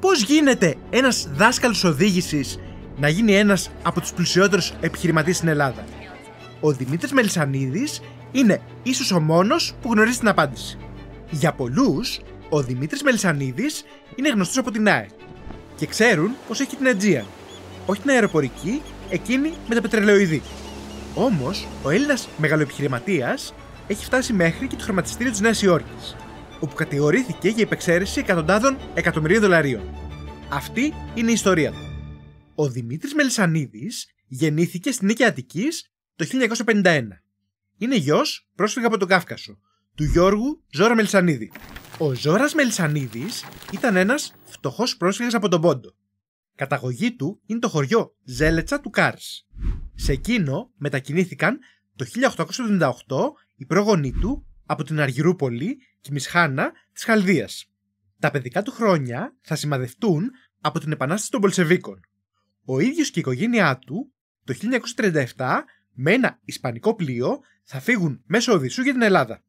Πώς γίνεται ένας δάσκαλος οδήγησης να γίνει ένας από τους πλουσιότερους επιχειρηματίες στην Ελλάδα. Ο Δημήτρης Μελισανίδης είναι ίσως ο μόνος που γνωρίζει την απάντηση. Για πολλούς, ο Δημήτρης Μελισανίδης είναι γνωστός από την ΑΕ. και ξέρουν πώ έχει την Αιτζία. όχι την αεροπορική, εκείνη με τα πετρελαιοειδή. Όμως, ο Έλληνας μεγαλοεπιχειρηματίας έχει φτάσει μέχρι και το χρηματιστήριο της Νέας Υόρκης όπου κατηγορήθηκε για υπεξαίρεση εκατοντάδων εκατομμυρίων δολαρίων. Αυτή είναι η ιστορία του. Ο Δημήτρης Μελισανίδης γεννήθηκε στην Νίκη το 1951. Είναι γιος πρόσφυγα από τον Κάφκασο, του Γιώργου Ζώρα Μελισανίδη. Ο Ζώρας Μελισανίδης ήταν ένας φτωχός πρόσφυγας από τον Πόντο. Καταγωγή του είναι το χωριό Ζέλετσα του Κάρς. Σε εκείνο μετακινήθηκαν το 1878 οι πρόγονοί του από την Αργυρούπολη και Μισχάνα της Χαλδίας. Τα παιδικά του χρόνια θα σημαδευτούν από την Επανάσταση των Πολσεβίκων. Ο ίδιος και η οικογένειά του το 1937 με ένα ισπανικό πλοίο θα φύγουν μέσω Οδυσσού για την Ελλάδα.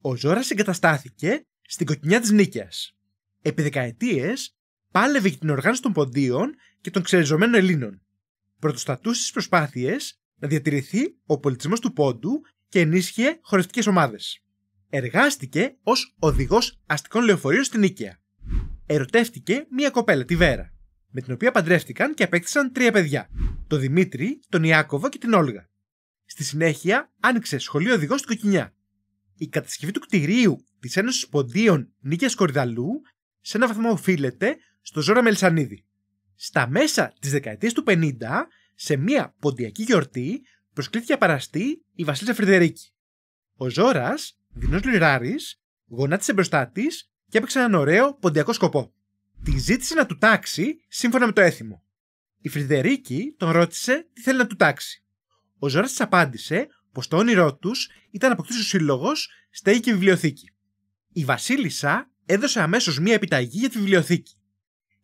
Ο Ζώρας εγκαταστάθηκε στην κοκκινιά της Νίκαιας. Επί δεκαετίες πάλευε για την οργάνωση των ποντίων και των ξεριζωμένων Ελλήνων. Πρωτοστατούσε στις προσπάθειες να διατηρηθεί ο πολιτισμός του πόντου και ενίσχυε χωριστικές ομάδες. Εργάστηκε ως οδηγός αστικών λεωφορείων στην Νίκαια. Ερωτεύτηκε μία κοπέλα, τη Βέρα, με την οποία παντρεύτηκαν και απέκτησαν τρία παιδιά, τον Δημήτρη, τον Ιάκωβο και την Όλγα. Στη συνέχεια άνοιξε σχολείο οδηγός στην Κοκκινιά. Η κατασκευή του κτηρίου της Ένωσης Ποντίων Νίκαιας Κορυδαλού σε ένα βαθμό οφείλεται στο Ζώρα Μελισανίδη. Στα μέσα της δεκαετίας του 50, σε μια ποντιακή γιορτή, προσκλήθηκε παραστή η Βασίλισσα Φρεντερίκη. Ο Ζώρας Δεινό Λιράρης γονάτισε μπροστά της και έπαιξε έναν ωραίο ποντιακό σκοπό. Τη ζήτησε να του τάξει σύμφωνα με το έθιμο. Η Φρυδερίκη τον ρώτησε τι θέλει να του τάξει. Ο Ζωρά της απάντησε πως το όνειρό τους ήταν να αποκτήσει ο σύλλογος, στέγη και βιβλιοθήκη. Η Βασίλισσα έδωσε αμέσως μία επιταγή για τη βιβλιοθήκη.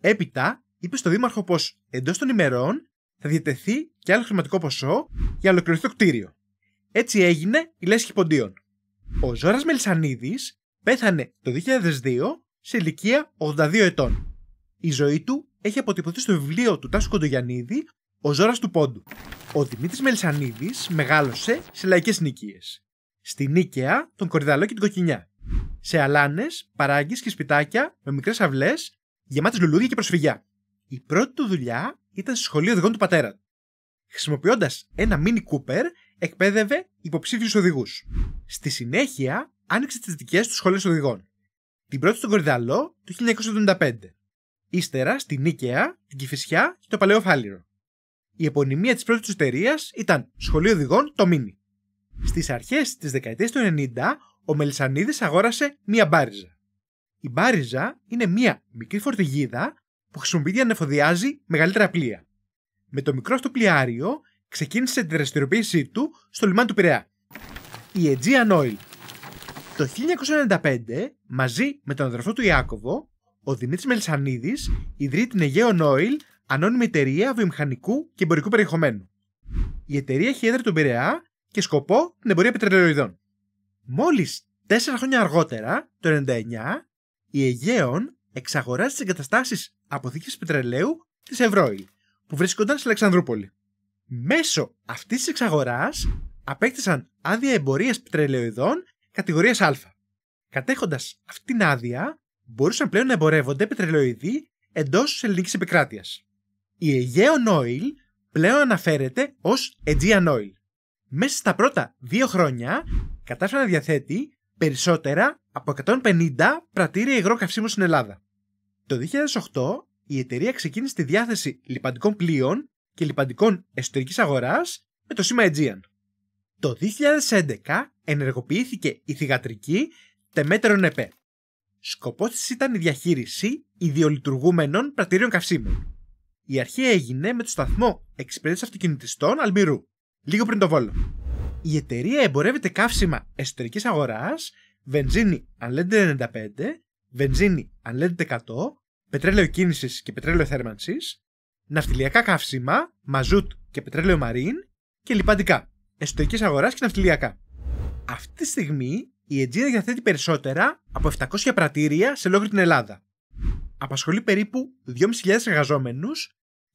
Έπειτα είπε στον Δήμαρχο πως εντός των ημερών θα διατεθεί και άλλο χρηματικό ποσό για ολοκληρωθεί το κτίριο. Έτσι έγινε η λέσχη ποντίων. Ο Ζώρας Μελσανίδη πέθανε το 2002 σε ηλικία 82 ετών. Η ζωή του έχει αποτυπωθεί στο βιβλίο του Τάσου Κοντογιαννίδη «Ο Κοντογιανίδη Ο Δημήτρης Μελισανίδης Μελσανίδη μεγαλωσε σε λαϊκές νοικίε. Στη Νίκαια, τον Κορυδαλό και την Κοκκινιά. Σε αλάνες, παράγκες και σπιτάκια με μικρές αυλές γεμάτες λουλούδια και προσφυγιά. Η πρώτη του δουλειά ήταν στο σχολείο οδηγών του πατέρα του. Χρησιμοποιώντας ένα mini Cooper, εκπαίδευε υποψήφιους οδηγούς. Στη συνέχεια, άνοιξε τις δικές του σχολές οδηγών. Την πρώτη στον Κορυδαλό το 1975. Ύστερα στη Νίκαια, την Κυφυσιά και το Παλαιό Φάληρο. Η επωνυμία της πρώτης τους εταιρείας ήταν Σχολείο Οδηγών το Μίνι. Στις αρχές της δεκαετίας του 90, ο Μελισανίδης αγόρασε μία μπάριζα. Η μπάριζα είναι μία μικρή φορτηγίδα που χρησιμοποιείται για να εφοδιάζει μεγαλύτερα πλοία. Με το μικρό αυτό πλοιάριο ξεκίνησε την δραστηριοποίησή του στο λιμάνι του Πειραιά. Η Aegean Oil. Το 1995, μαζί με τον αδερφό του Ιάκωβο, ο Δημήτρης Μελσανίδης ιδρύει την Aegean Oil, ανώνυμη εταιρεία βιομηχανικού και εμπορικού περιεχομένου. Η εταιρεία έχει έδρα τον Πειραιά και σκοπό την εμπορία πετρελαιοειδών. Μόλις τέσσερα χρόνια αργότερα, το 1999, η Aegean εξαγοράζει τις εγκαταστάσεις αποθήκη πετρελαίου της Ευρώιλ, που βρίσκονταν στην Αλεξανδρούπολη. Μέσω αυτής της εξαγοράς απέκτησαν άδεια εμπορίας πετρελαιοειδών κατηγορίας Α. Κατέχοντας αυτήν την άδεια, μπορούσαν πλέον να εμπορεύονται πετρελαιοειδή εντός της ελληνικής επικράτειας. Η Aegean Oil πλέον αναφέρεται ως Aegean Oil. Μέσα στα πρώτα δύο χρόνια κατάφερε να διαθέτει περισσότερα από 150 πρατήρια υγρό καυσίμου στην Ελλάδα. Το 2008 η εταιρεία ξεκίνησε τη διάθεση λιπαντικών πλοίων και λιπαντικών εσωτερικής αγοράς με το σήμα Aegean. Το 2011 ενεργοποιήθηκε η θηγατρική Τεμέτερον ΕΠΕ. Σκοπός της ήταν η διαχείριση ιδιολειτουργούμενων πρατηρίων καυσίμων. Η αρχή έγινε με το σταθμό εξυπηρέτησης αυτοκινητιστών Αλμυρού, λίγο πριν το Βόλο. Η εταιρεία εμπορεύεται καύσιμα εσωτερικής αγοράς, βενζίνη Unleaded 95, βενζίνη Unleaded 100, πετρέλαιο κίνησης και πετρέλαιο θέρμανσης, ναυτιλιακά καύσιμα, μαζούτ και πετρέλαιο μαρίν και λιπαντικά. Εσωτερικής αγοράς και ναυτιλιακά. Αυτή τη στιγμή η Aegean διαθέτει περισσότερα από 700 πρατήρια σε ολόκληρη την Ελλάδα. Απασχολεί περίπου 2.500 εργαζόμενου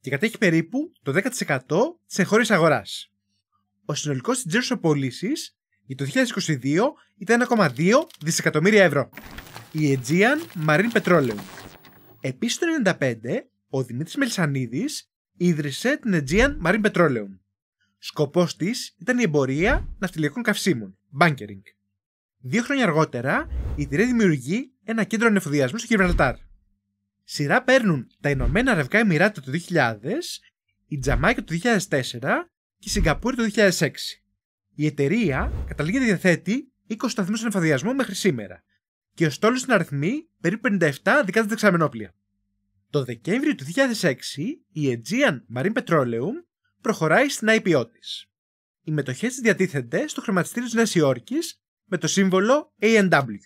και κατέχει περίπου το 10% της εγχώριας αγοράς. Ο συνολικός της πωλήσει για το 2022 ήταν 1,2 δισεκατομμύρια ευρώ. Η Aegean Marine Petroleum. Επίσης το 1995 ο Δημήτρης Μελισανίδης ίδρυσε την Aegean Marine Petroleum. Σκοπός της ήταν η εμπορία ναυτιλιακών καυσίμων, bunkering. Δύο χρόνια αργότερα, η εταιρεία δημιουργεί ένα κέντρο ανεφοδιασμού στο Γιβραλτάρ. Σειρά παίρνουν τα Ηνωμένα Αραβικά Εμμυράτα το 2000, η Τζαμάικα το 2004 και η Σιγκαπούρη το 2006. Η εταιρεία καταλήγει να διαθέτει 20 σταθμούς ανεφοδιασμού μέχρι σήμερα και ο στόλος στην αριθμή περίπου 57 δικά της δεξαμενόπλια. Το Δεκέμβριο του 2006 η Aegean Marine Petroleum προχωράει στην IPO της. Οι μετοχές της διατίθενται στο χρηματιστήριο της Νέας Υόρκης με το σύμβολο ANW.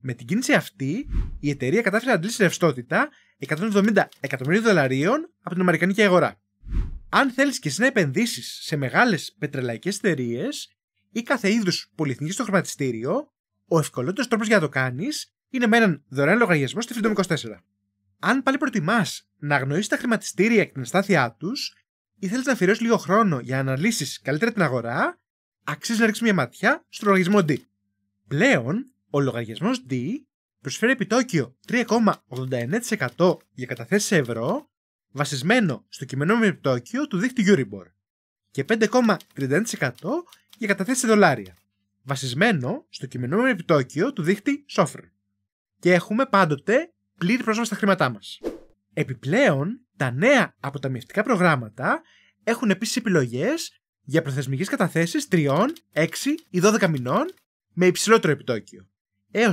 Με την κίνηση αυτή, η εταιρεία κατάφερε να αντλήσει ρευστότητα 170 εκατομμυρίων δολαρίων από την Αμερικανική αγορά. Αν θέλεις και εσύ να επενδύσεις σε μεγάλες πετρελαϊκές εταιρείες ή κάθε είδους πολυεθνική στο χρηματιστήριο, ο ευκολότερος τρόπος για να το κάνεις είναι με έναν δωρεάν λογαριασμό στη Freedom 24. Αν πάλι προτιμάς να αγνοήσεις τα χρηματιστήρια και την αστάθειά τους ή θέλεις να αφιερώσεις λίγο χρόνο για να αναλύσεις καλύτερα την αγορά, αξίζει να ρίξεις μια ματιά στο λογαριασμό D. Πλέον, ο λογαριασμός D προσφέρει επιτόκιο 3,89% για καταθέσεις ευρώ, βασισμένο στο κειμενόμενο επιτόκιο του δίκτυου Euribor και 5,31% για καταθέσεις δολάρια, βασισμένο στο κειμενόμενο επιτόκιο του δίχτυ Σόφρον. Και έχουμε πάντοτε πλήρη πρόσβαση στα χρήματά μας. Επιπλέον, τα νέα αποταμιευτικά προγράμματα έχουν επίσης επιλογές για προθεσμικές καταθέσεις 3, 6 ή 12 μηνών με υψηλότερο επιτόκιο. Έως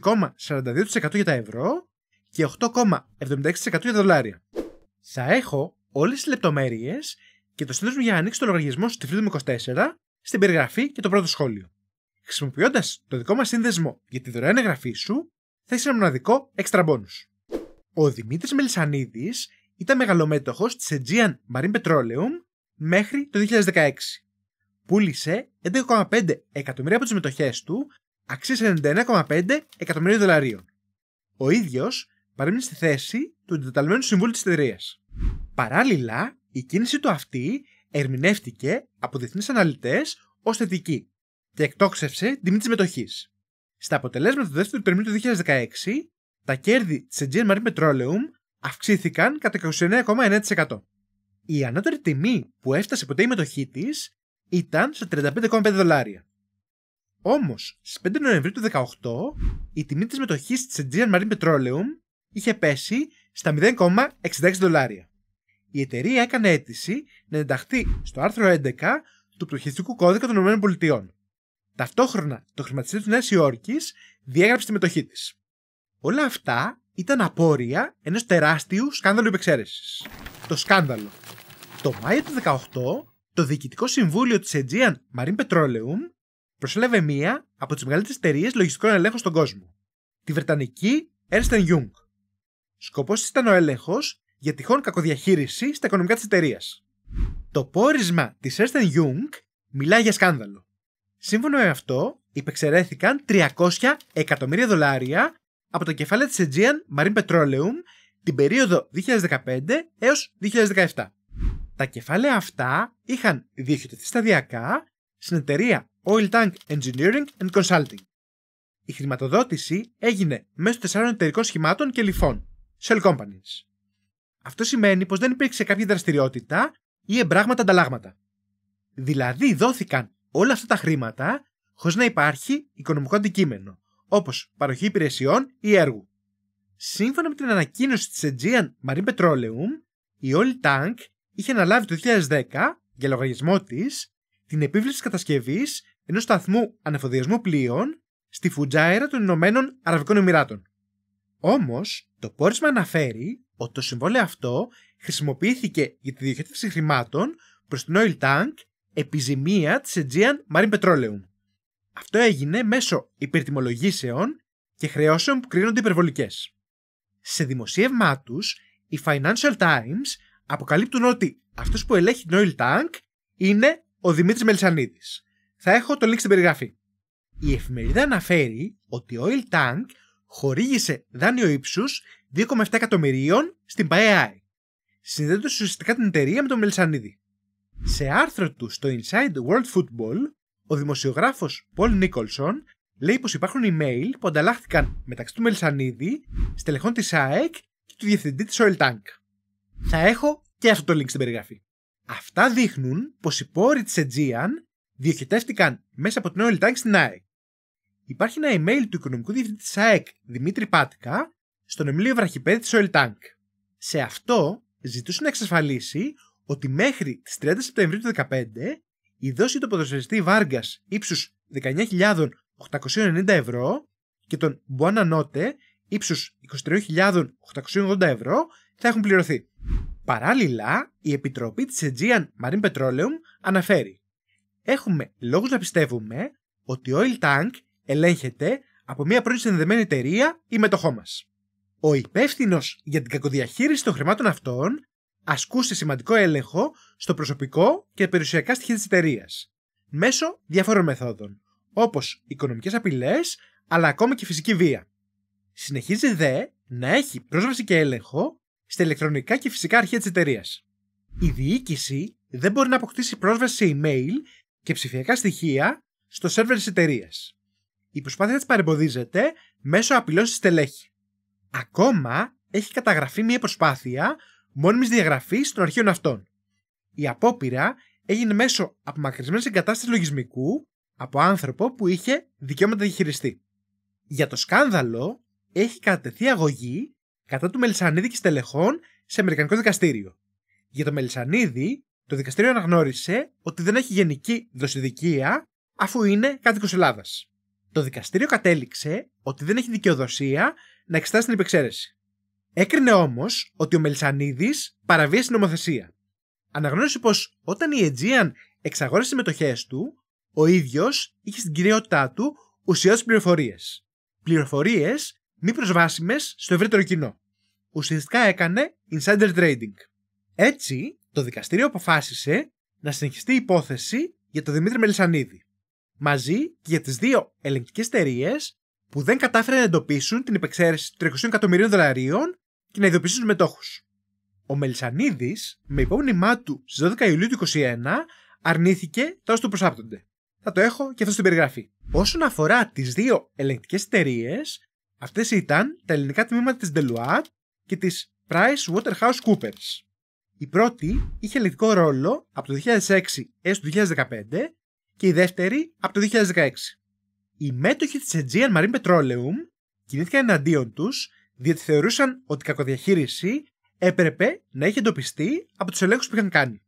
6,42% για τα ευρώ και 8,76% για τα δολάρια. Θα έχω όλες τις λεπτομέρειες και το σύνδεσμο για να ανοίξει το λογαριασμό στη Freedom 24 στην περιγραφή και το πρώτο σχόλιο. Χρησιμοποιώντας το δικό μας σύνδεσμο για τη δωρεάν εγγραφή σου, θα έχεις ένα μοναδικό extra bonus. Ο Δημήτρης Μελισάνίδη ήταν μεγαλομετοχός της Aegean Marine Petroleum μέχρι το 2016. Πούλησε 11,5 εκατομμύρια από τις μετοχές του, αξίες 91,5 εκατομμύρια δολαρίων. Ο ίδιος παρέμεινε στη θέση του εντεταλμένου συμβούλου της εταιρείας. Παράλληλα, η κίνηση του αυτή ερμηνεύτηκε από διεθνείς αναλυτές ως θετική και εκτόξευσε τιμή τη μετοχή. Στα αποτελέσματα του δεύτερου τριμήνου του 2016, τα κέρδη της Aegean Marine Petroleum αυξήθηκαν κατά 29,9%. Η ανώτερη τιμή που έφτασε ποτέ η μετοχή της ήταν στα 35,5 δολάρια. Όμως, στις 5 Νοεμβρίου του 2018, η τιμή της μετοχή της Aegean Marine Petroleum είχε πέσει στα 0,66 δολάρια. Η εταιρεία έκανε αίτηση να ενταχθεί στο άρθρο 11 του Πτωχιστικού Κώδικα των ΗΠΑ Ταυτόχρονα, το χρηματιστήριο τη Νέας Υόρκης διέγραψε τη μετοχή της. Όλα αυτά ήταν απόρρια ενός τεράστιου σκάνδαλου υπεξαίρεσης. Το σκάνδαλο. Το Μάιο του 18, το Διοικητικό Συμβούλιο της Aegean Marine Petroleum προσέλαβε μία από τις μεγαλύτερες εταιρείες λογιστικών ελέγχων στον κόσμο. Τη Βρετανική Ernst Young. Σκοπός ήταν ο έλεγχος για τυχόν κακοδιαχείριση στα οικονομικά της εταιρείας. Το πόρισμα της Ernst Young μιλάει για σκάνδαλο. Σύμφωνα με αυτό, υπεξαιρέθηκαν 300 εκατομμύρια δολάρια από τα κεφάλαια της Aegean Marine Petroleum την περίοδο 2015 έως 2017. Τα κεφάλαια αυτά είχαν διοχετευτεί σταδιακά στην εταιρεία Oil Tank Engineering and Consulting. Η χρηματοδότηση έγινε μέσω τεσσάρων εταιρικών σχημάτων και λιφών, shell companies. Αυτό σημαίνει πως δεν υπήρξε κάποια δραστηριότητα ή εμπράγματα ανταλλάγματα. Δηλαδή δόθηκαν όλα αυτά τα χρήματα χωρίς να υπάρχει οικονομικό αντικείμενο, όπως παροχή υπηρεσιών ή έργου. Σύμφωνα με την ανακοίνωση της Aegean Marine Petroleum, η Oil Tank είχε αναλάβει το 2010, για λογαριασμό της, την επίβλεψη κατασκευής ενός σταθμού ανεφοδιασμού πλοίων στη Φουτζάερα των Ηνωμένων Αραβικών Εμμυράτων. Όμως, το πόρισμα αναφέρει ότι το συμβόλαιο αυτό χρησιμοποιήθηκε για τη διοχέτευση χρημάτων προς την Oil Tank επιζημία της Aegean Marine Petroleum. Αυτό έγινε μέσω υπερτιμολογήσεων και χρεώσεων που κρίνονται υπερβολικές. Σε δημοσίευμά τους, οι Financial Times αποκαλύπτουν ότι αυτός που ελέγχει την Oil Tank είναι ο Δημήτρης Μελισανίδης. Θα έχω το link στην περιγραφή. Η εφημερίδα αναφέρει ότι η Oil Tank χορήγησε δάνειο ύψους 2,7 εκατομμυρίων στην ΠαΕΑΕ, συνδέοντας ουσιαστικά την εταιρεία με τον Μελισανίδη. Σε άρθρο του στο Inside World Football, ο δημοσιογράφος Πολ Νίκολσον λέει πως υπάρχουν email που ανταλλάχθηκαν μεταξύ του Μελσανίδη, στελεχών της ΑΕΚ και του διευθυντή της Oil Tank. Θα έχω και αυτό το link στην περιγραφή. Αυτά δείχνουν πως οι πόροι της Aegean διοικητεύτηκαν μέσα από την Oil Tank στην ΑΕΚ. Υπάρχει ένα email του οικονομικού διευθυντή της ΑΕΚ, Δημήτρη Πάτκα, στον Εμιλίο Βραχυπέδη της Oil Tank. Σε αυτό ζητούσε να εξασφαλίσει ότι μέχρι τις 30 Σεπτεμβρίου του 2015 η δόση του ποδοσφαιριστή Βάργας ύψους 19.890 ευρώ και τον Νότε ύψους 23.880 ευρώ θα έχουν πληρωθεί. Παράλληλα, η Επιτροπή της Aegean Marine Petroleum αναφέρει «Έχουμε λόγους να πιστεύουμε ότι ο Oil Tank ελέγχεται από μια πρώτη συνδεδεμένη εταιρεία ή μετοχό μας». Ο υπεύθυνος για την κακοδιαχείριση των χρημάτων αυτών ασκούσε σημαντικό έλεγχο στο προσωπικό και περιουσιακά στοιχεία της εταιρείας μέσω διαφόρων μεθόδων, όπως οικονομικές απειλές αλλά ακόμα και φυσική βία. Συνεχίζει δε να έχει πρόσβαση και έλεγχο στα ηλεκτρονικά και φυσικά αρχεία της εταιρείας. Η διοίκηση δεν μπορεί να αποκτήσει πρόσβαση σε email και ψηφιακά στοιχεία στο σερβερ της εταιρείας. Η προσπάθεια της παρεμποδίζεται μέσω απειλών στη στελέχη. Ακόμα έχει καταγραφεί μια προσπάθεια μόνιμης διαγραφής των αρχείων αυτών. Η απόπειρα έγινε μέσω απομακρυσμένης εγκατάστασης λογισμικού από άνθρωπο που είχε δικαιώματα διαχειριστή. Για το σκάνδαλο έχει κατατεθεί αγωγή κατά του Μελισανίδη και στελεχών σε Αμερικανικό δικαστήριο. Για το Μελισανίδη, το δικαστήριο αναγνώρισε ότι δεν έχει γενική δοσηδικία αφού είναι κάτοικος Ελλάδας. Το δικαστήριο κατέληξε ότι δεν έχει δικαιοδοσία να εξετάσει την υπεξαίρεση. Έκρινε όμως ότι ο Μελισανίδης παραβίασε την νομοθεσία. Αναγνώρισε πως όταν η Aegean εξαγόρασε τι μετοχέ του, ο ίδιος είχε στην κυριότητά του ουσιώδεις πληροφορίες. Πληροφορίες μη προσβάσιμες στο ευρύτερο κοινό. Ουσιαστικά έκανε insider trading. Έτσι, το δικαστήριο αποφάσισε να συνεχιστεί η υπόθεση για τον Δημήτρη Μελισανίδη. Μαζί και για τις δύο ελεγκτικές εταιρείες που δεν κατάφεραν να εντοπίσουν την υπεξαίρεση 300 εκατομμυρίων δολαρίων και να ειδοποιήσει τους μετόχους. Ο Μελισανίδης, με υπόμνημά του στις 12 Ιουλίου του 2021, αρνήθηκε τα όσα του προσάπτονται. Θα το έχω και αυτό στην περιγραφή. Όσον αφορά τις δύο ελεγκτικές εταιρείες, αυτές ήταν τα ελληνικά τμήματα της Deloitte και της Coopers. Η πρώτη είχε ελεγκτικό ρόλο από το 2006 έως το 2015 και η δεύτερη από το 2016. Οι μέτοχοι της Aegean Marine Petroleum κινήθηκαν εναντίον τους διότι θεωρούσαν ότι η κακοδιαχείριση έπρεπε να έχει εντοπιστεί από τους ελέγχους που είχαν κάνει.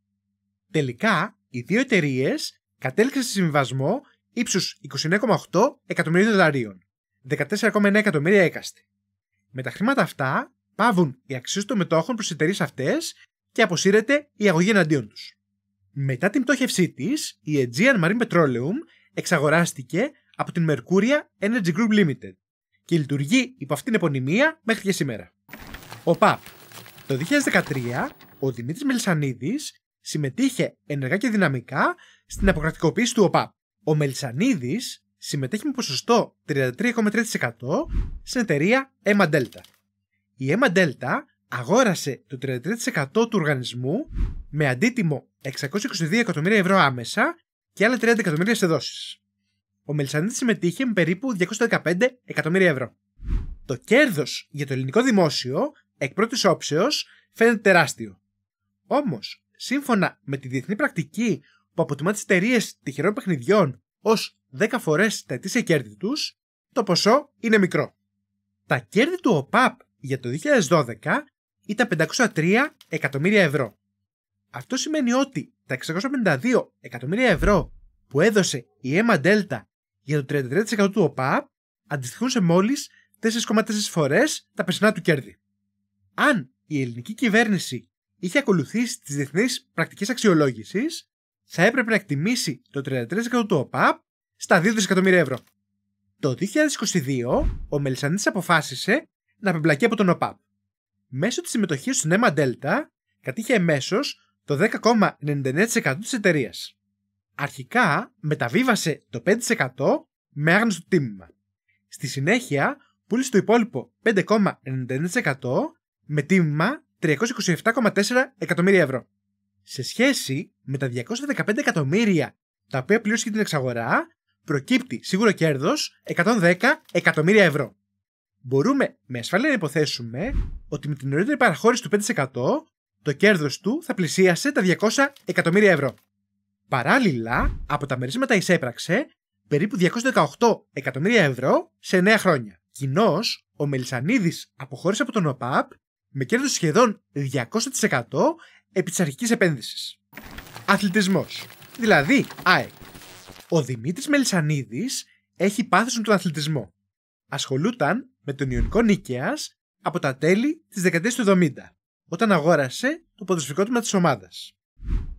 Τελικά, οι δύο εταιρείες κατέληξαν σε συμβιβασμό ύψους 29,8 εκατομμυρίων δολαρίων, 14,9 εκατομμύρια έκαστη. Με τα χρήματα αυτά, πάβουν οι αξίες των μετόχων προς τις εταιρείες αυτές και αποσύρεται η αγωγή εναντίον τους. Μετά την πτώχευσή της, η Aegean Marine Petroleum εξαγοράστηκε από την Mercuria Energy Group Limited και λειτουργεί υπό αυτήν την επωνυμία μέχρι και σήμερα. Ο ΠΑΠ. Το 2013 ο Δημήτρης Μελισανίδης συμμετείχε ενεργά και δυναμικά στην αποκρατικοποίηση του ΟΠΑΠ. Ο Μελσανίδης συμμετέχει με ποσοστό 33,3% στην εταιρεία Emma Delta. Η Emma Delta αγόρασε το 33% του οργανισμού με αντίτιμο 622 εκατομμύρια ευρώ άμεσα και άλλα 30 εκατομμύρια σε δόσεις ο Μελισανίδης συμμετείχε με περίπου 215 εκατομμύρια ευρώ. Το κέρδος για το ελληνικό δημόσιο, εκ πρώτης όψεως, φαίνεται τεράστιο. Όμως, σύμφωνα με τη διεθνή πρακτική που αποτιμά τις εταιρείες τυχερών παιχνιδιών ως 10 φορές τα ετήσια κέρδη τους, το ποσό είναι μικρό. Τα κέρδη του ΟΠΑΠ για το 2012 ήταν 503 εκατομμύρια ευρώ. Αυτό σημαίνει ότι τα 652 εκατομμύρια ευρώ που έδωσε η Emma Delta για το 33% του ΟΠΑΠ αντιστοιχούν σε μόλις 4,4 φορές τα περσινά του κέρδη. Αν η ελληνική κυβέρνηση είχε ακολουθήσει τις διεθνείς πρακτικές αξιολόγησης, θα έπρεπε να εκτιμήσει το 33% του ΟΠΑ στα 2 δισεκατομμύρια ευρώ. Το 2022 ο Μελισανίδη αποφάσισε να απεμπλακεί από τον ΟΠΑΠ. Μέσω της συμμετοχής του Νέμα Δέλτα κατήχε εμέσως το 10,99% της εταιρείας αρχικά μεταβίβασε το 5% με άγνωστο τίμημα. Στη συνέχεια πούλησε το υπόλοιπο 5,99% με τίμημα 327,4 εκατομμύρια ευρώ. Σε σχέση με τα 215 εκατομμύρια τα οποία πλήρωσε για την εξαγορά, προκύπτει σίγουρο κέρδος 110 εκατομμύρια ευρώ. Μπορούμε με ασφάλεια να υποθέσουμε ότι με την νωρίτερη παραχώρηση του 5% το κέρδος του θα πλησίασε τα 200 εκατομμύρια ευρώ. Παράλληλα, από τα μερίσματα εισέπραξε περίπου 218 εκατομμύρια ευρώ σε 9 χρόνια. Κοινώς, ο Μελισανίδης αποχώρησε από τον ΟΠΑΠ με κέρδος σχεδόν 200% επί της αρχικής επένδυσης. Αθλητισμός. Δηλαδή, ΑΕΚ. Ο Δημήτρης Μελισανίδης έχει πάθος με τον αθλητισμό. Ασχολούταν με τον Ιωνικό Νίκαιας από τα τέλη της δεκαετίας του 70, όταν αγόρασε το ποδοσφαιρικό τμήμα της ομάδας.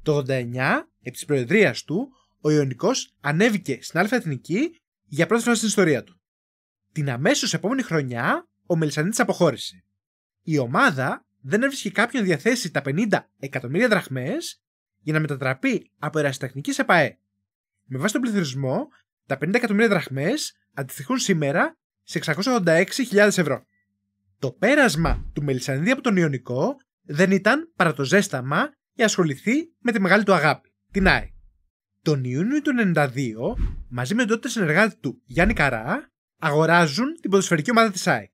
Το 89 επί της προεδρίας του, ο Ιωνικός ανέβηκε στην άλφα Εθνική για πρώτη φορά στην ιστορία του. Την αμέσως επόμενη χρονιά ο Μελισανίδης αποχώρησε. Η ομάδα δεν έβρισκε κάποιον διαθέσει τα 50 εκατομμύρια δραχμές για να μετατραπεί από ερασιτεχνικής σε ΠΑΕ. Με βάση τον πληθυσμό, τα 50 εκατομμύρια δραχμές αντιστοιχούν σήμερα σε 686.000 ευρώ. Το πέρασμα του Μελισανίδη από τον Ιωνικό δεν ήταν παρά το ζέσταμα για ασχοληθεί με τη μεγάλη του αγάπη την Τον Ιούνιο του 1992, μαζί με τον τότε συνεργάτη του Γιάννη Καρά, αγοράζουν την ποδοσφαιρική ομάδα της ΑΕΚ.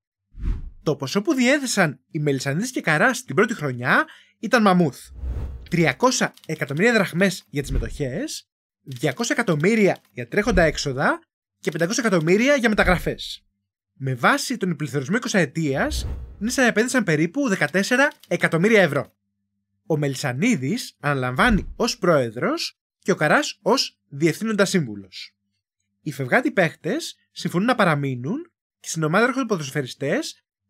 Το ποσό που διέθεσαν οι Μελισανίδες και Καρά στην πρώτη χρονιά ήταν μαμούθ. 300 εκατομμύρια δραχμές για τις μετοχές, 200 εκατομμύρια για τρέχοντα έξοδα και 500 εκατομμύρια για μεταγραφές Με βάση τον πληθωρισμό 20 ετία, οι επένδυσαν περίπου 14 εκατομμύρια ευρώ. Ο Μελσανίδη αναλαμβάνει ως πρόεδρος και ο καράς ως διευθύνοντας σύμβουλος. Οι φευγάτοι παίχτες συμφωνούν να παραμείνουν και στην ομάδα έρχονται ποδοσφαιριστές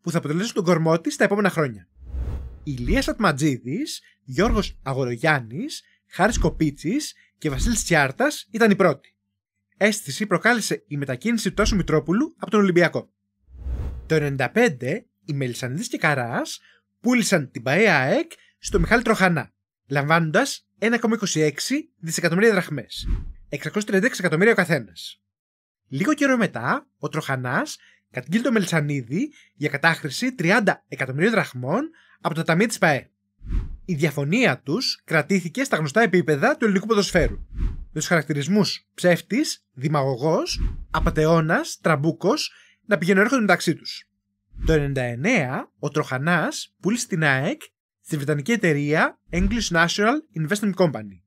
που θα αποτελέσουν τον κορμό της τα επόμενα χρόνια. Η Λία Ατματζίδης, Γιώργος Αγορογιάννης, Χάρης Κοπίτσης και Βασίλης Τσιάρτας ήταν οι πρώτοι. Αίσθηση προκάλεσε η μετακίνηση του Τόσου Μητρόπουλου από τον Ολυμπιακό. Το 1995 οι Μελισανίδης και Καράς πούλησαν την ΠαΕΑΕΚ στο Μιχάλη Τροχανά, λαμβάνοντας 1,26 δισεκατομμύρια δραχμές. 636 εκατομμύρια ο καθένας. Λίγο καιρό μετά, ο Τροχανάς καταγγείλει τον Μελτσανίδη για κατάχρηση 30 εκατομμυρίων δραχμών από το ταμείο της ΠαΕ. Η διαφωνία τους κρατήθηκε στα γνωστά επίπεδα του ελληνικού ποδοσφαίρου. Με τους χαρακτηρισμούς ψεύτης, δημαγωγός, απαταιώνας, τραμπούκος να πηγαίνουν έρχονται μεταξύ τους. Το 99, ο Τροχανάς πούλησε την ΑΕΚ στη βρετανική εταιρεία English National Investment Company.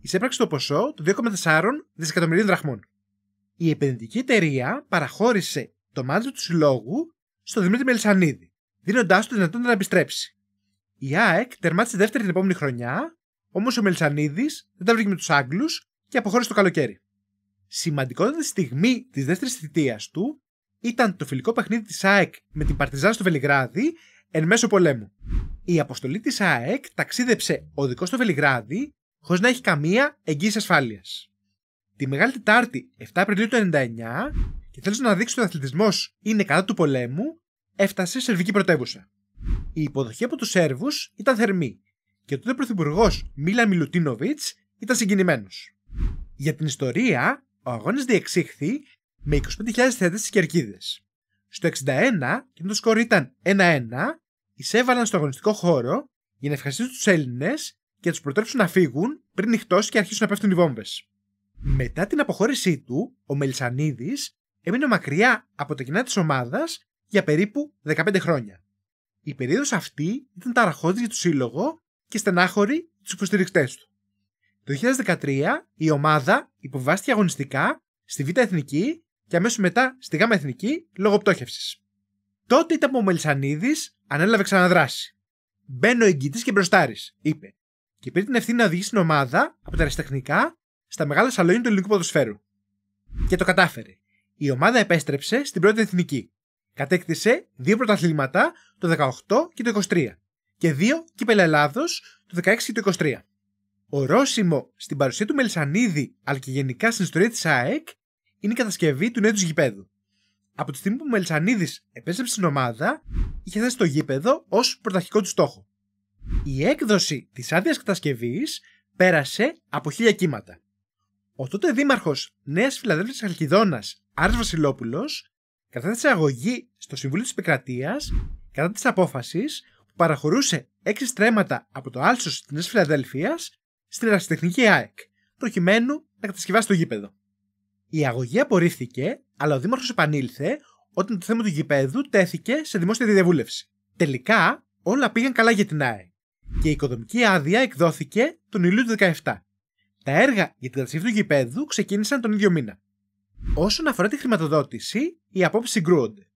Εισέπραξε το ποσό του 2,4 δισεκατομμυρίων δραχμών. Η επενδυτική εταιρεία παραχώρησε το μάτι του συλλόγου στο Δημήτρη Μελισανίδη, δίνοντάς του τη δυνατότητα να επιστρέψει. Η ΑΕΚ τερμάτισε δεύτερη την επόμενη χρονιά, όμως ο Μελισανίδης δεν τα βρήκε με τους Άγγλους και αποχώρησε το καλοκαίρι. Σημαντικότατη στιγμή της δεύτερης θητείας του ήταν το φιλικό παιχνίδι της ΑΕΚ με την Παρτιζάν στο Βελιγράδι, εν μέσω πολέμου. Η αποστολή της ΑΕΚ ταξίδεψε οδικό στο Βελιγράδι χωρίς να έχει καμία εγγύηση ασφάλειας. Τη Μεγάλη Τετάρτη 7 Απριλίου του 99, και θέλω να δείξει ότι ο αθλητισμός είναι κατά του πολέμου, έφτασε σε σερβική πρωτεύουσα. Η υποδοχή από τους Σέρβους ήταν θερμή και ο τότε πρωθυπουργό Μίλα Μιλουτίνοβιτ ήταν συγκινημένος. Για την ιστορία, ο αγώνας διεξήχθη με 25.000 θεατέ στις κερκίδες. Στο 61, και το σκορ ήταν 1-1, εισέβαλαν στο αγωνιστικό χώρο για να ευχαριστήσουν τους Έλληνες και να τους προτρέψουν να φύγουν πριν νυχτώσει και αρχίσουν να πέφτουν οι βόμβες. Μετά την αποχώρησή του, ο Μελισανίδης έμεινε μακριά από τα κοινά της ομάδας για περίπου 15 χρόνια. Η περίοδος αυτή ήταν ταραχώδης για του σύλλογο και στενάχωρη τους υποστηρικτές του. Το 2013 η ομάδα υποβάστηκε αγωνιστικά στη Β' Εθνική και αμέσως μετά στη ΓΑΜΑ Εθνική λόγω πτώχευσης. Τότε ήταν που ο Μελισανίδης ανέλαβε ξαναδράση. Μπαίνω εγγυητής και μπροστάρη, είπε, και πήρε την ευθύνη να οδηγήσει την ομάδα από τα αριστεχνικά στα μεγάλα σαλόνια του ελληνικού ποδοσφαίρου. Και το κατάφερε. Η ομάδα επέστρεψε στην πρώτη εθνική. Κατέκτησε δύο πρωταθλήματα το 18 και το 23 και δύο κύπελα Ελλάδος το 16 και το 23. Ορόσημο στην παρουσία του Μελισανίδη αλλά και γενικά στην ιστορία της ΑΕΚ είναι η κατασκευή του νέου του γηπέδου. Από τη στιγμή που ο Μελισανίδης επέστρεψε στην ομάδα, είχε θέσει το γήπεδο ως πρωταρχικό του στόχο. Η έκδοση της άδειας κατασκευής πέρασε από χίλια κύματα. Ο τότε δήμαρχος Νέας Φιλαδέλφιας Χαλκιδόνα, Άρης Βασιλόπουλος, κατέθεσε αγωγή στο Συμβούλιο της Επικρατείας κατά της απόφασης που παραχωρούσε έξι στρέμματα από το άλσος της Νέας Φιλαδέλφιας στην Ερασιτεχνική ΑΕΚ, προκειμένου να κατασκευάσει το γήπεδο. Η αγωγή απορρίφθηκε, αλλά ο Δήμαρχος επανήλθε όταν το θέμα του γηπέδου τέθηκε σε δημόσια διαβούλευση. Τελικά, όλα πήγαν καλά για την ΑΕ και η οικοδομική άδεια εκδόθηκε τον Ιούλιο του 2017. Τα έργα για την κατασκευή του γηπέδου ξεκίνησαν τον ίδιο μήνα. Όσον αφορά τη χρηματοδότηση, οι απόψεις συγκρούονται.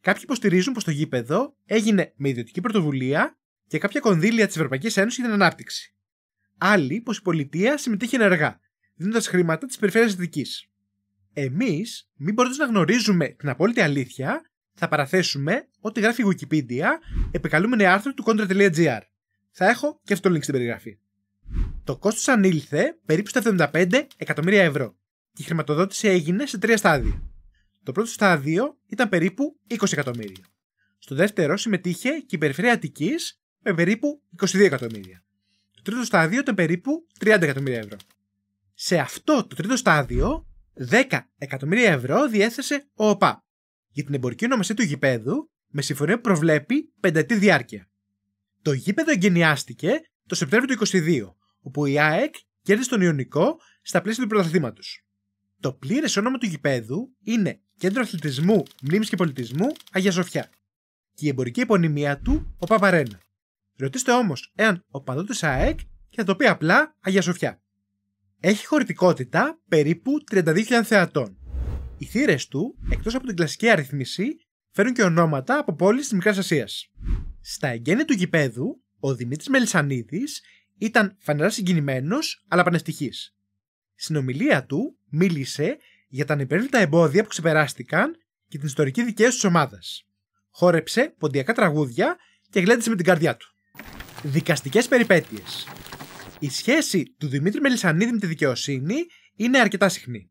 Κάποιοι υποστηρίζουν πως το γήπεδο έγινε με ιδιωτική πρωτοβουλία και κάποια κονδύλια της Ευρωπαϊκής Ένωσης για την ανάπτυξη. Άλλοι πως η πολιτεία συμμετείχε ενεργά, δίνοντας χρήματα της περιφέρειας Δυτική. Εμείς, μην μπορείτε να γνωρίζουμε την απόλυτη αλήθεια, θα παραθέσουμε ό,τι γράφει η Wikipedia επικαλούμενη άρθρο του contra.gr. Θα έχω και αυτό το link στην περιγραφή. Το κόστος ανήλθε περίπου στα 75 εκατομμύρια ευρώ και η χρηματοδότηση έγινε σε τρία στάδια. Το πρώτο στάδιο ήταν περίπου 20 εκατομμύρια. Στο δεύτερο συμμετείχε και η περιφέρεια Αττικής με περίπου 22 εκατομμύρια. Το τρίτο στάδιο ήταν περίπου 30 εκατομμύρια ευρώ. Σε αυτό το τρίτο στάδιο 10 εκατομμύρια ευρώ διέθεσε ο ΟΠΑ για την εμπορική ονομασία του γηπέδου με συμφωνία που προβλέπει πενταετή διάρκεια. Το γήπεδο εγκαινιάστηκε το Σεπτέμβριο του 2022, όπου η ΑΕΚ κέρδισε τον Ιωνικό στα πλαίσια του πρωταθλήματος. Το πλήρες όνομα του γηπέδου είναι Κέντρο Αθλητισμού, Μνήμης και Πολιτισμού Αγία Σοφιά και η εμπορική επωνυμία του ο Παπαρένα. Ρωτήστε όμως εάν ο παδό της ΑΕΚ και θα το πει απλά Αγία Σοφιά. Έχει χωρητικότητα περίπου 32.000 θεατών. Οι θύρες του, εκτός από την κλασική αριθμίση, φέρουν και ονόματα από πόλεις της Μικράς Ασίας. Στα εγγένεια του γηπέδου, ο Δημήτρης Μελισανίδης ήταν φανερά συγκινημένος, αλλά πανευτυχής. Στην ομιλία του μίλησε για τα ανυπέρβλητα εμπόδια που ξεπεράστηκαν και την ιστορική δικαίωση της ομάδας. Χόρεψε ποντιακά τραγούδια και γλέντισε με την καρδιά του. Δικαστικές περιπέτειες η σχέση του Δημήτρη Μελισανίδη με τη δικαιοσύνη είναι αρκετά συχνή.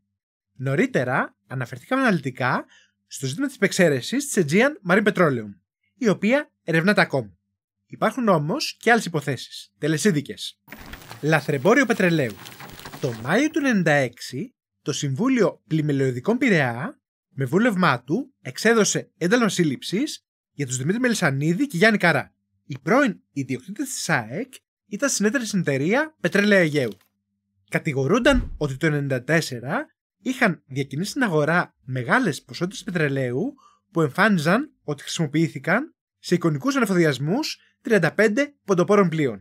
Νωρίτερα αναφερθήκαμε αναλυτικά στο ζήτημα της υπεξαίρεση της Aegean Marine Petroleum, η οποία ερευνάται ακόμη. Υπάρχουν όμως και άλλες υποθέσεις, τελεσίδικες. Λαθρεμπόριο πετρελαίου. Το Μάιο του 1996, το Συμβούλιο Πλημελιωδικών Πειραιά, με βούλευμά του, εξέδωσε ένταλμα σύλληψης για τους Δημήτρη Μελισανίδη και Γιάννη Καρά. Οι πρώην ιδιοκτήτες της ΣΑΕΚ ήταν συνέδρια στην εταιρεία Πετρέλαια Αιγαίου. Κατηγορούνταν ότι το 1994 είχαν διακινήσει στην αγορά μεγάλες ποσότητες πετρελαίου που εμφάνιζαν ότι χρησιμοποιήθηκαν σε εικονικούς ανεφοδιασμούς 35 ποντοπόρων πλοίων.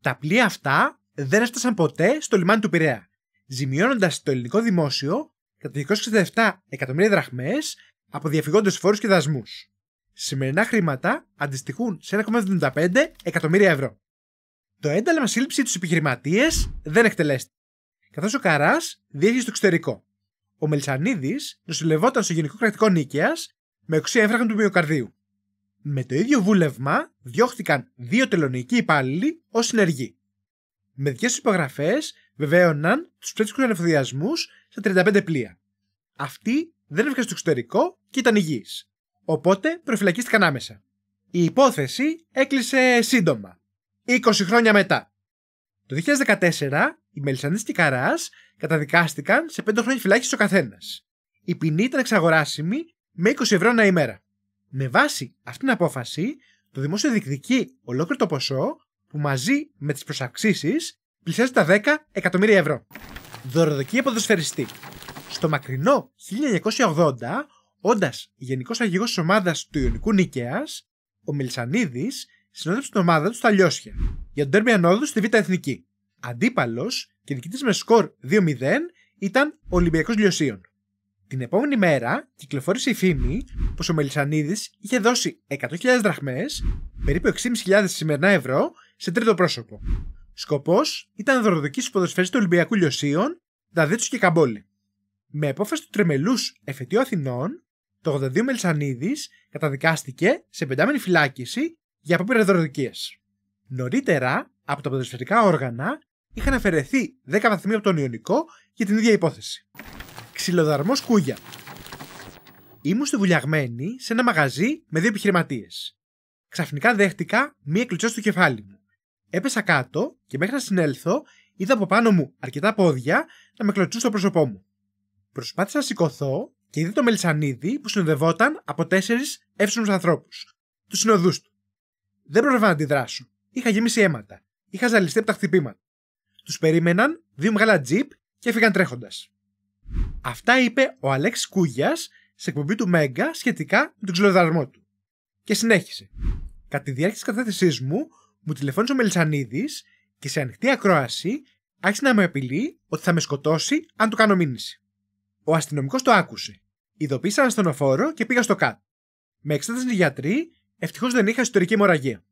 Τα πλοία αυτά δεν έφτασαν ποτέ στο λιμάνι του Πειραιά, ζημιώνοντας το ελληνικό δημόσιο κατά 267 εκατομμύρια δραχμές από διαφυγόντες φόρους και δασμούς. Σημερινά χρήματα αντιστοιχούν σε 1,75 εκατομμύρια ευρώ. Το ένταλμα σύλληψη τους επιχειρηματίες δεν εκτελέστηκε, Καθώς ο Καράς διέχει στο εξωτερικό. Ο Μελισανίδης νοσηλευόταν στο Γενικό Κρατικό Νίκαιας με οξύ έφραγμα του μυοκαρδίου. Με το ίδιο βούλευμα διώχθηκαν δύο τελωνικοί υπάλληλοι ως συνεργοί. Με δικές τους υπογραφές βεβαίωναν τους ψεύτικου ανεφοδιασμούς στα 35 πλοία. Αυτοί δεν έφυγαν στο εξωτερικό και ήταν υγιείς. Οπότε προφυλακίστηκαν άμεσα. Η υπόθεση έκλεισε σύντομα 20 χρόνια μετά. Το 2014 οι Μελισανίδη και Καράς καταδικάστηκαν σε 5 χρόνια φυλάκισης ο καθένας. Η ποινή ήταν εξαγοράσιμη με 20 ευρώ ένα ημέρα. Με βάση αυτή την απόφαση, το δημόσιο διεκδικεί ολόκληρο το ποσό που μαζί με τις προσαυξήσει πλησιάζει τα 10 εκατομμύρια ευρώ. Δωροδοκία ποδοσφαιριστή. Στο μακρινό 1980, όντας γενικός αγηγός της ομάδας του Ιωνικού Νίκαιας, ο Μελισανίδης συνόδευσε την ομάδα του στα Λιώσια για τον τέρμι ανόδου στη Β' Εθνική. Αντίπαλος και νικητή με σκορ 2-0 ήταν ο Ολυμπιακός Λιωσίων. Την επόμενη μέρα κυκλοφόρησε η φήμη πως ο Μελισανίδης είχε δώσει 100.000 δραχμές, περίπου 6.500 σημερινά ευρώ, σε τρίτο πρόσωπο. Σκοπός ήταν να δωροδοκίσει τους ποδοσφαίρες του Ολυμπιακού Λιωσίων, Δαδίτσου και Καμπόλη. Με απόφαση του τρεμελού εφετείου Αθηνών, το 82 Μελισανίδης καταδικάστηκε σε πεντάμενη φυλάκιση για απόπειρα δωροδοκίε. Νωρίτερα, από τα ποδοσφαιρικά όργανα είχαν αφαιρεθεί 10 βαθμοί από τον Ιωνικό για την ίδια υπόθεση. Ξυλοδαρμός Κούγια. Ήμουν στη βουλιαγμένη σε ένα μαγαζί με δύο επιχειρηματίες. Ξαφνικά δέχτηκα μία κλειτσό στο κεφάλι μου. Έπεσα κάτω και μέχρι να συνέλθω είδα από πάνω μου αρκετά πόδια να με κλωτσούν στο πρόσωπό μου. Προσπάθησα να σηκωθώ και είδα το μελισανίδι που συνοδευόταν από τέσσερις εύσονου ανθρώπους, τους συνοδούς του. Δεν πρόλαβα να αντιδράσω. Είχα γεμίσει αίματα. Είχα ζαλιστεί από τα χτυπήματα. Τους περίμεναν δύο μεγάλα τζιπ και έφυγαν τρέχοντας. Αυτά είπε ο αλέξ Κούγιας σε εκπομπή του Μέγκα σχετικά με τον ξυλοδαρμό του. Και συνέχισε. Κατά τη διάρκεια της κατάθεσής μου, μου τηλεφώνησε ο Μελισανίδης και σε ανοιχτή ακρόαση άρχισε να με απειλεί ότι θα με σκοτώσει αν του κάνω μήνυση. Ο αστυνομικός το άκουσε. Ειδοποίησα ένα στενοφόρο και πήγα στο κάτω. Με εξέτασαν οι γιατροί Ευτυχώς δεν είχα ιστορική αιμορραγία.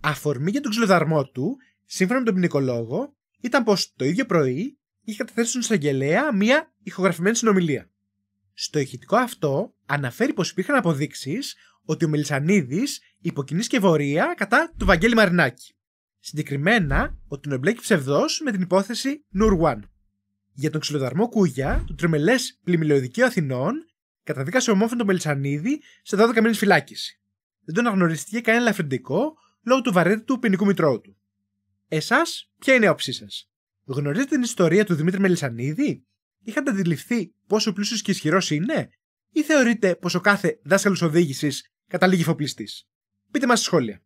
Αφορμή για τον ξυλοδαρμό του, σύμφωνα με τον ποινικολόγο, ήταν πως το ίδιο πρωί είχε καταθέσει στον εισαγγελέα μία ηχογραφημένη συνομιλία. Στο ηχητικό αυτό αναφέρει πως υπήρχαν αποδείξεις ότι ο Μελισανίδης υποκινεί βορεία κατά του Βαγγέλη Μαρινάκη. Συγκεκριμένα ότι τον εμπλέκει ψευδό με την υπόθεση Νουρουάν. Για τον ξυλοδαρμό Κούγια, το τρεμελέ πλημμυλιοδικείο Αθηνών καταδίκασε ομόφωνο τον Μελισανίδη σε 12 μήνες φυλάκιση δεν τον αναγνωρίστηκε κανένα ελαφρυντικό λόγω του βαρύτητου ποινικού μητρώου του. Εσάς, ποια είναι η άποψή σας. Γνωρίζετε την ιστορία του Δημήτρη Μελισανίδη, είχατε αντιληφθεί πόσο πλούσιος και ισχυρός είναι, ή θεωρείτε πως ο κάθε δάσκαλος οδήγησης καταλήγει φοπλιστή. Πείτε μας στη σχόλια.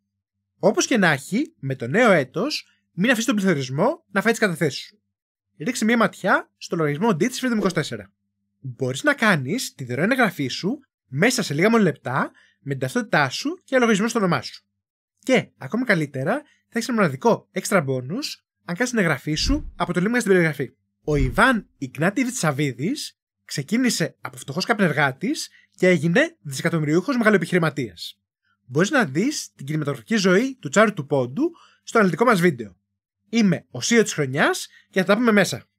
Όπως και να έχει, με το νέο έτος, μην αφήσει τον πληθωρισμό να φάει τις καταθέσεις σου. Ρίξε μία ματιά στο λογαριασμό D Freedom 24. Μπορείς να κάνεις τη δωρεάν εγγραφή σου μέσα σε λίγα μόνο λεπτά με την ταυτότητά σου και λογαριασμό στο όνομά σου. Και ακόμα καλύτερα, θα έχεις ένα μοναδικό έξτρα bonus αν κάνεις την εγγραφή σου από το link στην περιγραφή. Ο Ιβάν Ιγνάτη Τσαβίδη ξεκίνησε από φτωχός καπνεργάτης και έγινε δισεκατομμυριούχος μεγαλοεπιχειρηματίας. Μπορείς να δεις την κινηματογραφική ζωή του Τσάρου του Πόντου στο αναλυτικό μας βίντεο. Είμαι ο CEO της χρονιάς και θα τα πούμε μέσα.